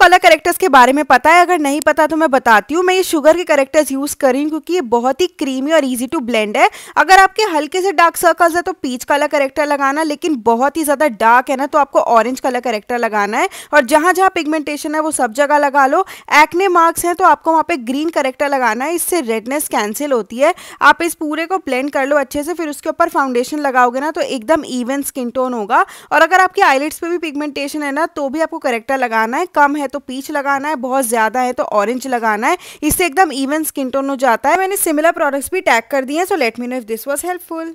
colour characters के बारे में पता है अगर नहीं पता तो मैं बताती हूँ मैं ये शुगर के करेक्टर्स यूज़ कर रही हूँ क्योंकि ये बहुत ही क्रीमी और इजी टू ब्लेंड है अगर आपके हल्के से डार्क सर्कल्स है तो पीच कलर करेक्टर लगाना लेकिन बहुत ही ज़्यादा डार्क है ना तो आपको ऑरेंज कलर करेक्टर लगाना है और जहां जहां पिगमेंटेशन है वो सब जगह लगा लो एक्ने मार्क्स हैं तो आपको वहां पर ग्रीन करेक्टर लगाना है इससे रेडनेस कैंसिल होती है आप इस पूरे को ब्लेंड कर लो अच्छे से फिर उसके ऊपर फाउंडेशन लगाओगे ना तो एकदम इवन स्किन टोन होगा और अगर आपके आईलेट्स पर भी पिगमेंटेशन है ना तो भी आपको करेक्टर लगाना है कम है है तो पीच लगाना है बहुत ज़्यादा है तो ऑरेंज लगाना है इससे एकदम इवन स्किन टोन हो जाता है मैंने सिमिलर प्रोडक्ट्स भी टैग कर दिए हैं so let me know if this was helpful